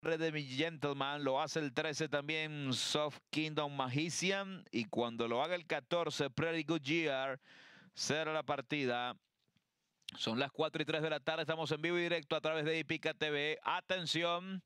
de mi gentleman lo hace el 13 también Soft Kingdom Magician y cuando lo haga el 14 Pretty Good Year será la partida. Son las 4 y 3 de la tarde, estamos en vivo y directo a través de Ipica TV. Atención.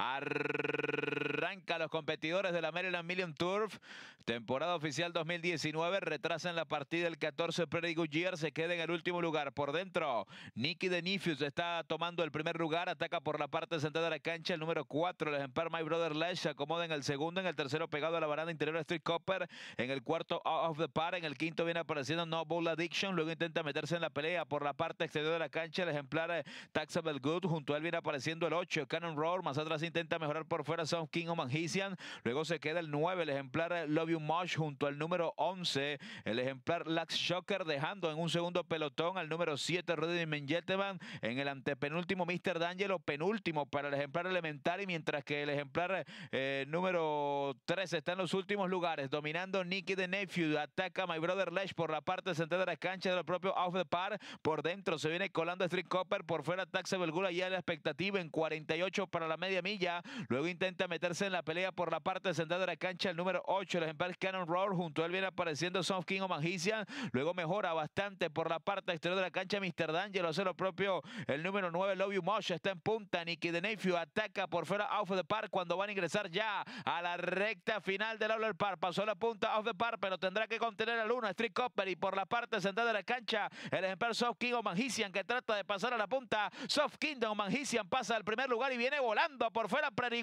Arranca los competidores de la Maryland Million Turf. Temporada oficial 2019. retrasa en la partida el 14. Perry se queda en el último lugar. Por dentro, Nicky Denifius está tomando el primer lugar. Ataca por la parte central de la cancha. El número 4, el ejemplar My Brother Lash, se acomoda en el segundo. En el tercero, pegado a la baranda interior, Street Copper. En el cuarto, Out of the Par. En el quinto, viene apareciendo No Bull Addiction. Luego intenta meterse en la pelea por la parte exterior de la cancha. El ejemplar eh, Taxable Good. Junto a él viene apareciendo el 8, Cannon Roll, Más atrás, intenta mejorar por fuera Son King o Mangisian Luego se queda el 9, el ejemplar eh, Love You Much junto al número 11. El ejemplar Lax Shocker dejando en un segundo pelotón al número 7, Rudy Mengetevan En el antepenúltimo, Mr. D'Angelo, penúltimo para el ejemplar elemental. mientras que el ejemplar eh, número 13 está en los últimos lugares, dominando Nicky The Nephew. Ataca My Brother Lash por la parte central de la cancha del propio Off the Par. Por dentro se viene colando Street Copper. Por fuera, Taxa Belgula ya la expectativa en 48 para la media Luego intenta meterse en la pelea por la parte central de la cancha, el número 8, el ejemplar Cannon Roar. Junto a él viene apareciendo Soft King o Magician. Luego mejora bastante por la parte exterior de la cancha, Mr. D'Angelo hace lo propio. El número 9, Love You está en punta. Nicky Neyfew ataca por fuera, off the park, cuando van a ingresar ya a la recta final del del par Pasó la punta, off the park, pero tendrá que contener a Luna, Street Copper. Y por la parte central de la cancha, el ejemplar Soft King o Magician que trata de pasar a la punta. Soft King o Magician pasa al primer lugar y viene volando por por fuera Prairie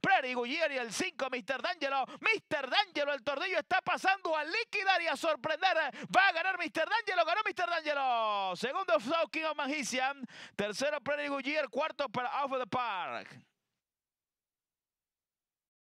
Prerigugier y el 5 Mr. D'Angelo, Mr. D'Angelo, el tordillo está pasando a liquidar y a sorprender, va a ganar Mr. D'Angelo, ganó Mr. D'Angelo, segundo Flow King of Magician, tercero Prerigugier, cuarto para of the Park.